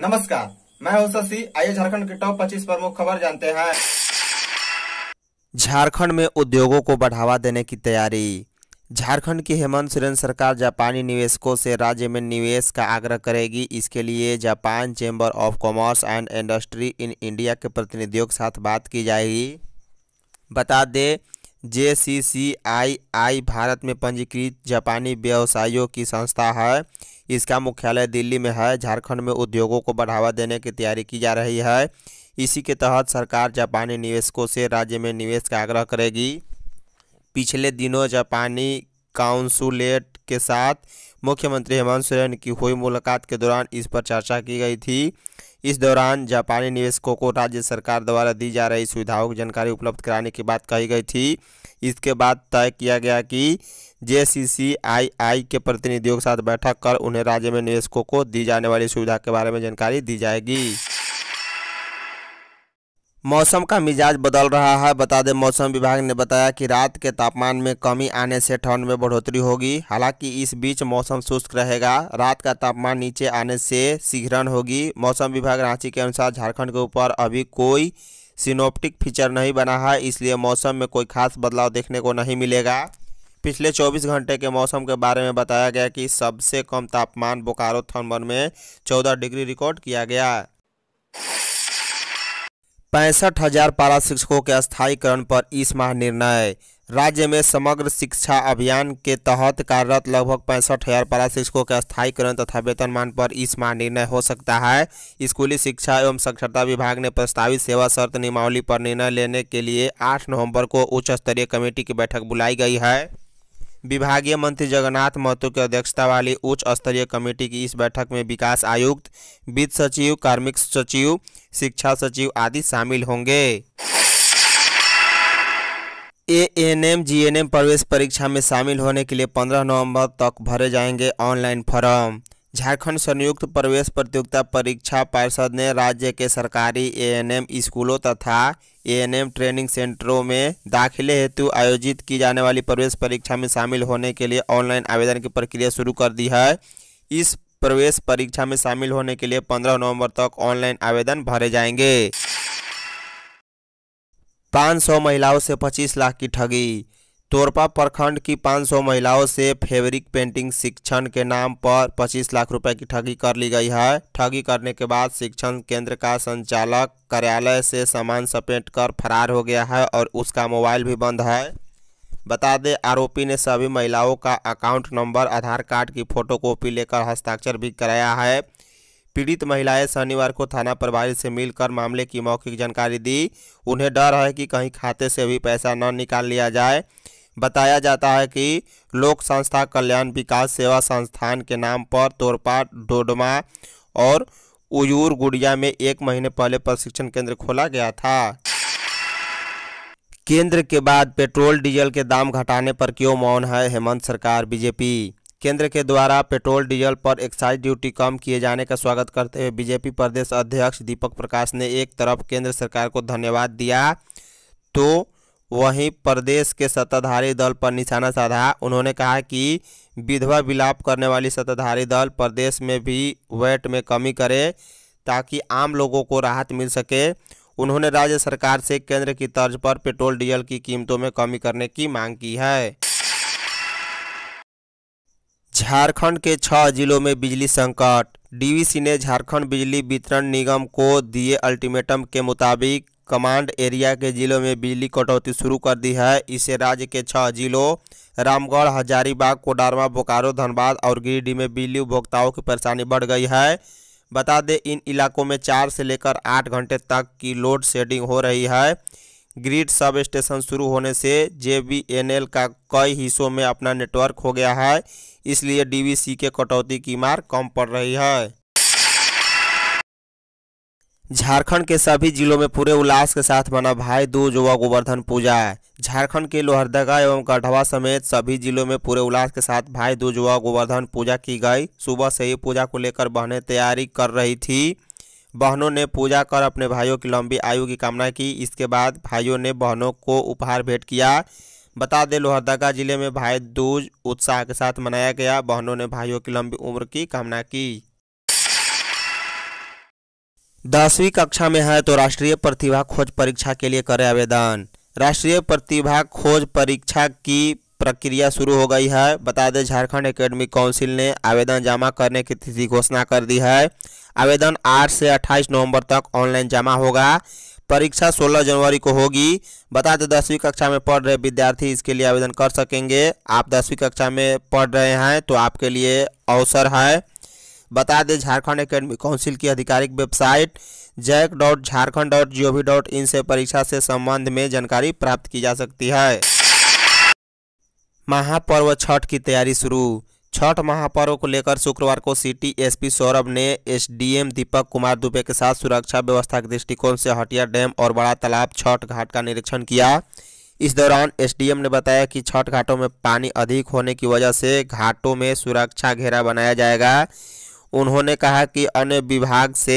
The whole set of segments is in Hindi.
नमस्कार मैं हूं शशि आइए झारखंड के टॉप 25 प्रमुख खबर जानते हैं झारखंड में उद्योगों को बढ़ावा देने की तैयारी झारखंड की हेमंत सोरेन सरकार जापानी निवेशकों से राज्य में निवेश का आग्रह करेगी इसके लिए Japan chamber of commerce and industry in India के प्रतिनिधियों के साथ बात की जाएगी बता दें आई भारत में पंजीकृत जापानी व्यवसायों की संस्था है इसका मुख्यालय दिल्ली में है झारखंड में उद्योगों को बढ़ावा देने की तैयारी की जा रही है इसी के तहत सरकार जापानी निवेशकों से राज्य में निवेश का आग्रह करेगी पिछले दिनों जापानी काउंसुलेट के साथ मुख्यमंत्री हेमंत सोरेन की हुई मुलाकात के दौरान इस पर चर्चा की गई थी इस दौरान जापानी निवेशकों को राज्य सरकार द्वारा दी जा रही सुविधाओं की जानकारी उपलब्ध कराने की बात कही गई थी इसके बाद तय किया गया कि जे के प्रतिनिधियों के साथ बैठक कर उन्हें राज्य में निवेशकों को दी जाने वाली सुविधा के बारे में जानकारी दी जाएगी मौसम का मिजाज बदल रहा है बता दें मौसम विभाग ने बताया कि रात के तापमान में कमी आने से ठंड में बढ़ोतरी होगी हालांकि इस बीच मौसम शुष्क रहेगा रात का तापमान नीचे आने से शीघ्रण होगी मौसम विभाग रांची के अनुसार झारखंड के ऊपर अभी कोई सिनोप्टिक फीचर नहीं बना है इसलिए मौसम में कोई खास बदलाव देखने को नहीं मिलेगा पिछले 24 घंटे के मौसम के बारे में बताया गया कि सबसे कम तापमान बोकारो थर्मल में 14 डिग्री रिकॉर्ड किया गया पैंसठ हजार पारा शिक्षकों के स्थायीकरण पर इस माह निर्णय राज्य में समग्र शिक्षा अभियान के तहत कार्यरत लगभग पैंसठ हजार पारा शिक्षकों के स्थायीकरण तथा वेतनमान पर इस माह निर्णय हो सकता है स्कूली शिक्षा एवं साक्षरता विभाग ने प्रस्तावित सेवा शर्त नियमावली पर निर्णय लेने के लिए 8 नवंबर को उच्च स्तरीय कमेटी की बैठक बुलाई गई है विभागीय मंत्री जगन्नाथ महतो की अध्यक्षता वाली उच्च स्तरीय कमेटी की इस बैठक में विकास आयुक्त वित्त सचिव कार्मिक सचिव शिक्षा सचिव आदि शामिल होंगे A N M G N M प्रवेश परीक्षा में शामिल होने के लिए 15 नवंबर तक भरे जाएंगे ऑनलाइन फॉर्म झारखंड संयुक्त प्रवेश प्रतियोगिता परीक्षा परिषद ने राज्य के सरकारी एएनएम स्कूलों तथा एएनएम ट्रेनिंग सेंटरों में दाखिले हेतु आयोजित की जाने वाली प्रवेश परीक्षा में शामिल होने के लिए ऑनलाइन आवेदन की प्रक्रिया शुरू कर दी है इस प्रवेश परीक्षा में शामिल होने के लिए 15 नवंबर तक ऑनलाइन आवेदन भरे जाएंगे पाँच सौ महिलाओं से पच्चीस लाख की ठगी तोरपा प्रखंड की 500 महिलाओं से फैब्रिक पेंटिंग शिक्षण के नाम पर 25 लाख रुपए की ठगी कर ली गई है ठगी करने के बाद शिक्षण केंद्र का संचालक कार्यालय से सामान सपेट कर फरार हो गया है और उसका मोबाइल भी बंद है बता दें आरोपी ने सभी महिलाओं का अकाउंट नंबर आधार कार्ड की फोटोकॉपी लेकर हस्ताक्षर भी कराया है पीड़ित महिलाएं शनिवार को थाना प्रभारी से मिलकर मामले की मौखिक जानकारी दी उन्हें डर है कि कहीं खाते से भी पैसा न निकाल लिया जाए बताया जाता है कि लोक संस्था कल्याण विकास सेवा संस्थान के नाम पर तोरपा डोडमा और उजूर गुड़िया में एक महीने पहले प्रशिक्षण केंद्र खोला गया था केंद्र के बाद पेट्रोल डीजल के दाम घटाने पर क्यों मौन है हेमंत सरकार बीजेपी केंद्र के द्वारा पेट्रोल डीजल पर एक्साइज ड्यूटी कम किए जाने का स्वागत करते हुए बीजेपी प्रदेश अध्यक्ष दीपक प्रकाश ने एक तरफ केंद्र सरकार को धन्यवाद दिया तो वहीं प्रदेश के सत्ताधारी दल पर निशाना साधा उन्होंने कहा कि विधवा विलाप करने वाली सत्ताधारी दल प्रदेश में भी वेट में कमी करे ताकि आम लोगों को राहत मिल सके उन्होंने राज्य सरकार से केंद्र की तर्ज पर पेट्रोल डीजल की कीमतों में कमी करने की मांग की है झारखंड के छह जिलों में बिजली संकट डीवीसी ने झारखंड बिजली वितरण निगम को दिए अल्टीमेटम के मुताबिक कमांड एरिया के जिलों में बिजली कटौती शुरू कर दी है इससे राज्य के छह जिलों रामगढ़ हजारीबाग कोडारमा बोकारो धनबाद और गिरिडीह में बिजली उपभोक्ताओं की परेशानी बढ़ गई है बता दें इन इलाकों में चार से लेकर आठ घंटे तक की लोड शेडिंग हो रही है ग्रिड सब स्टेशन शुरू होने से जे का कई हिस्सों में अपना नेटवर्क हो गया है इसलिए डी के कटौती की मार कम पड़ रही है झारखंड के सभी जिलों में पूरे उल्लास के साथ मना भाई दूज व गोवर्धन पूजा झारखंड के लोहरदगा एवं गढ़वा समेत सभी जिलों में पूरे उल्लास के साथ भाई दूज व गोवर्धन पूजा की गई सुबह से ही पूजा को लेकर बहनें तैयारी कर रही थी बहनों ने पूजा कर अपने भाइयों की लंबी आयु की कामना की इसके बाद भाइयों ने बहनों को उपहार भेंट किया बता दें लोहरदगा जिले में भाई दूज उत्साह के साथ मनाया गया बहनों ने भाइयों की लंबी उम्र की कामना की दसवीं कक्षा में है तो राष्ट्रीय प्रतिभा खोज परीक्षा के लिए करें आवेदन राष्ट्रीय प्रतिभा खोज परीक्षा की प्रक्रिया शुरू हो गई है बता दें झारखंड एकेडमिक काउंसिल ने आवेदन जमा करने की तिथि घोषणा कर दी है आवेदन 8 से 28 नवंबर तक ऑनलाइन जमा होगा परीक्षा 16 जनवरी को होगी बता दें दसवीं कक्षा में पढ़ रहे विद्यार्थी इसके लिए आवेदन कर सकेंगे आप दसवीं कक्षा में पढ़ रहे हैं तो आपके लिए अवसर है बता दें झारखंड एकेडमी काउंसिल की आधिकारिक website JAC dot Jharkhand dot G O V dot in से परीक्षा से संबंध में जानकारी प्राप्त की जा सकती है महापर्व छठ की तैयारी शुरू छठ महापर्व को लेकर शुक्रवार को सिटी एसपी सौरभ ने एसडीएम दीपक कुमार दुबे के साथ सुरक्षा व्यवस्था के दृष्टिकोण से हटिया डैम और बड़ा तालाब छठ घाट का निरीक्षण किया इस दौरान एसडीएम ने बताया कि छठ घाटों में पानी अधिक होने की वजह से घाटों में सुरक्षा घेरा बनाया जाएगा उन्होंने कहा कि अन्य विभाग से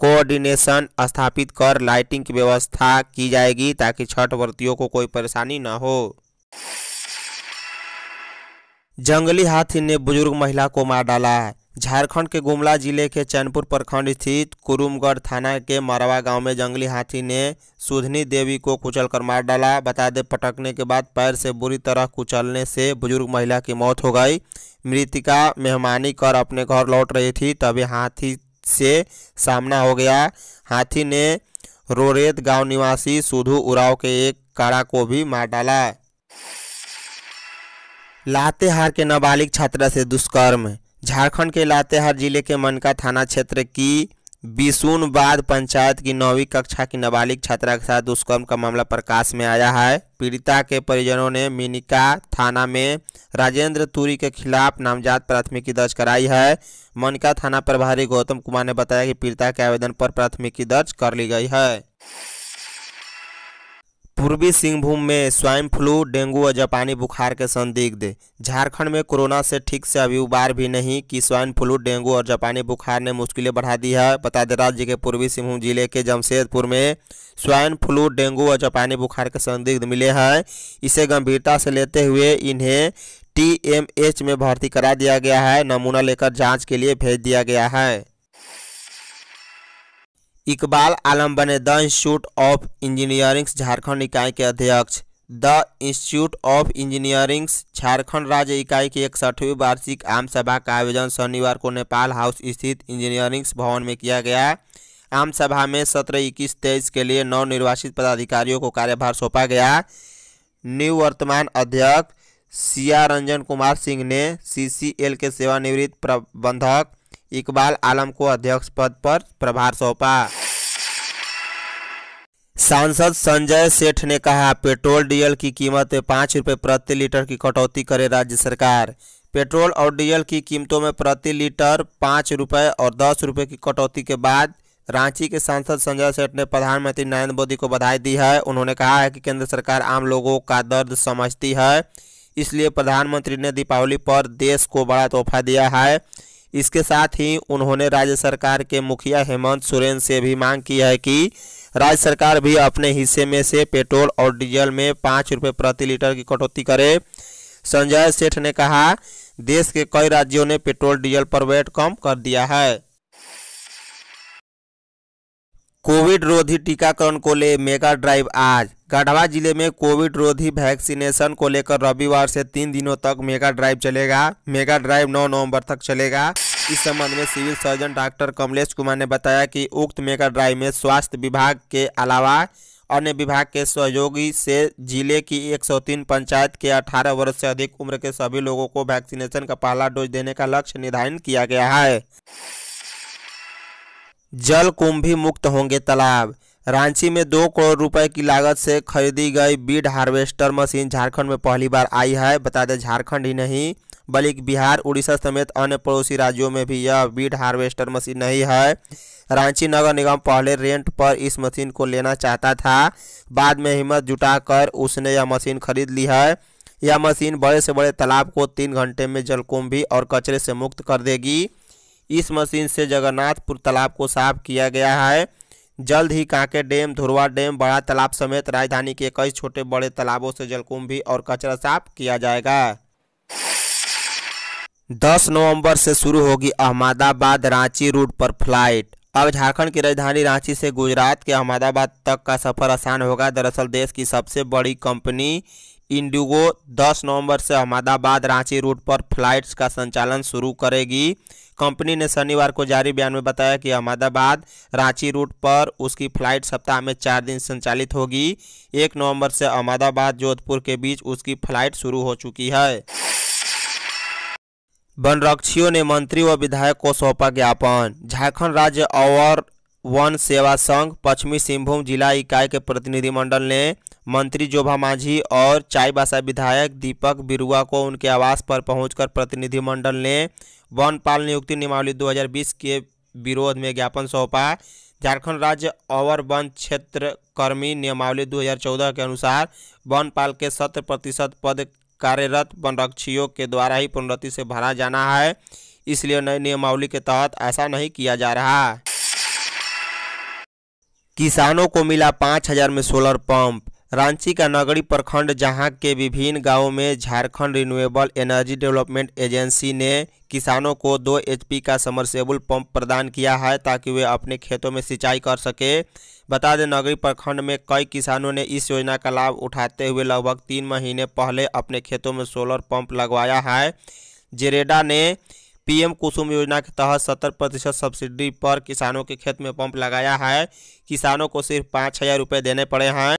कोऑर्डिनेशन स्थापित कर लाइटिंग की व्यवस्था की जाएगी ताकि छठ व्रतियों को कोई परेशानी न हो जंगली हाथी ने बुजुर्ग महिला को मार डाला झारखंड के गुमला जिले के चैनपुर प्रखंड स्थित कुरुमगढ़ थाना के मरवा गांव में जंगली हाथी ने सुधनी देवी को कुचलकर मार डाला बता दे पटकने के बाद पैर से बुरी तरह कुचलने से बुजुर्ग महिला की मौत हो गई मृतिका मेहमानी कर अपने घर लौट रही थी तभी हाथी से सामना हो गया हाथी ने रोरेत गांव निवासी सुधु उराव के एक काड़ा को भी मार डाला लातेहार के नाबालिग छात्रा से दुष्कर्म झारखंड के लातेहार जिले के मनका थाना क्षेत्र की बिशुन बाद पंचायत की नौवीं कक्षा की नाबालिग छात्रा के साथ दुष्कर्म का मामला प्रकाश में आया है पीड़िता के परिजनों ने मिनिका थाना में राजेंद्र तुरी के खिलाफ नामजद प्राथमिकी दर्ज कराई है मनिका थाना प्रभारी गौतम कुमार ने बताया कि पीड़िता के आवेदन पर प्राथमिकी दर्ज कर ली गई है पूर्वी सिंहभूम में स्वाइन फ्लू डेंगू और जापानी बुखार के संदिग्ध झारखंड में कोरोना से ठीक से अभी उबार भी नहीं कि स्वाइन फ्लू डेंगू और जापानी बुखार ने मुश्किलें बढ़ा दी है बता दें राज्य के पूर्वी सिंहभूम जिले के जमशेदपुर में स्वाइन फ्लू डेंगू और जापानी बुखार के संदिग्ध मिले हैं इसे गंभीरता से लेते हुए इन्हें टी में भर्ती करा दिया गया है नमूना लेकर जाँच के लिए भेज दिया गया है इकबाल आलम बने the institute of engineering Jharkhand इकाई के अध्यक्ष the institute of engineering Jharkhand राज्य इकाई की इकसठवीं वार्षिक आम सभा का आयोजन शनिवार को नेपाल हाउस स्थित इंजीनियरिंग भवन में किया गया आम सभा में सत्रह इक्कीस तेईस के लिए नौ निर्वाचित पदाधिकारियों को कार्यभार सौंपा गया न्यू वर्तमान अध्यक्ष सिया रंजन कुमार सिंह ने सीसीएल के सेवानिवृत्त प्रबंधक इकबाल आलम को अध्यक्ष पद पर प्रभार सौंपा सांसद संजय सेठ ने कहा पेट्रोल डीजल की कीमत में पाँच रुपये प्रति लीटर की कटौती करे राज्य सरकार पेट्रोल और डीजल की कीमतों में प्रति लीटर पाँच रुपये और दस रुपये की कटौती के बाद रांची के सांसद संजय सेठ ने प्रधानमंत्री नरेंद्र मोदी को बधाई दी है उन्होंने कहा है कि केंद्र सरकार आम लोगों का दर्द समझती है इसलिए प्रधानमंत्री ने दीपावली पर देश को बड़ा तोहफा दिया है इसके साथ ही उन्होंने राज्य सरकार के मुखिया हेमंत सोरेन से भी मांग की है कि राज्य सरकार भी अपने हिस्से में से पेट्रोल और डीजल में पाँच रुपये प्रति लीटर की कटौती करे संजय सेठ ने कहा देश के कई राज्यों ने पेट्रोल डीजल पर वेट कम कर दिया है कोविड रोधी टीकाकरण को ले मेगा ड्राइव आज गढ़वा जिले में कोविड रोधी वैक्सीनेशन को लेकर रविवार से तीन दिनों तक मेगा ड्राइव चलेगा मेगा ड्राइव 9 नवंबर तक चलेगा इस संबंध में civil surgeon doctor Kamlesh Kumar ने बताया कि उक्त मेगा ड्राइव में स्वास्थ्य विभाग के अलावा अन्य विभाग के सहयोगी से जिले की 103 पंचायत के 18 वर्ष से अधिक उम्र के सभी लोगों को वैक्सीनेशन का पहला डोज देने का लक्ष्य निर्धारित किया गया है जल कुंभी मुक्त होंगे तालाब रांची में दो करोड़ रुपए की लागत से खरीदी गई बीड हार्वेस्टर मशीन झारखंड में पहली बार आई है बता दें झारखंड ही नहीं बल्कि बिहार उड़ीसा समेत अन्य पड़ोसी राज्यों में भी यह बीड हार्वेस्टर मशीन नहीं है रांची नगर निगम पहले रेंट पर इस मशीन को लेना चाहता था बाद में हिम्मत जुटाकर उसने यह मशीन खरीद ली है यह मशीन बड़े से बड़े तालाब को तीन घंटे में जलकुंभी और कचरे से मुक्त कर देगी इस मशीन से जगन्नाथपुर तालाब को साफ किया गया है जल्द ही कांके डैम धुरवा डैम बड़ा तालाब समेत राजधानी के कई छोटे बड़े तालाबों से जलकुंभी और कचरा साफ किया जाएगा 10 नवंबर से शुरू होगी अहमदाबाद रांची रूट पर फ्लाइट अब झारखंड की राजधानी रांची से गुजरात के अहमदाबाद तक का सफर आसान होगा दरअसल देश की सबसे बड़ी कंपनी इंडिगो 10 नवंबर से अहमदाबाद रांची रूट पर फ्लाइट्स का संचालन शुरू करेगी कंपनी ने शनिवार को जारी बयान में बताया कि अहमदाबाद रांची रूट पर उसकी फ्लाइट सप्ताह में चार दिन संचालित होगी एक नवंबर से अहमदाबाद जोधपुर के बीच उसकी फ्लाइट शुरू हो चुकी है वनरक्षियों ने मंत्री व विधायक को सौंपा ज्ञापन झारखंड राज्य और वन सेवा संघ पश्चिमी सिंहभूम जिला इकाई के प्रतिनिधिमंडल ने मंत्री जोभा मांझी और चाईबासा विधायक दीपक बिरुआ को उनके आवास पर पहुंचकर प्रतिनिधिमंडल ने वनपाल नियुक्ति नियमावली 2020 के विरोध में ज्ञापन सौंपा झारखंड राज्य और वन क्षेत्र कर्मी नियमावली 2014 के अनुसार वनपाल के शत प्रतिशत पद कार्यरत वनरक्षियों के द्वारा ही पुनरति से भरा जाना है इसलिए नई नियमावली के तहत ऐसा नहीं किया जा रहा किसानों को मिला पाँच हजार में सोलर पंप रांची का नगरी प्रखंड जहां के विभिन्न गांवों में Jharkhand renewable energy development agency ने किसानों को दो एचपी का समरसेबुल पंप प्रदान किया है ताकि वे अपने खेतों में सिंचाई कर सके बता दें नगरी प्रखंड में कई किसानों ने इस योजना का लाभ उठाते हुए लगभग तीन महीने पहले अपने खेतों में सोलर पंप लगवाया है जेरेडा ने पीएम कुसुम योजना के तहत सत्तर प्रतिशत सब्सिडी पर किसानों के खेत में पंप लगाया है किसानों को सिर्फ पाँच हज़ार रुपये देने पड़े हैं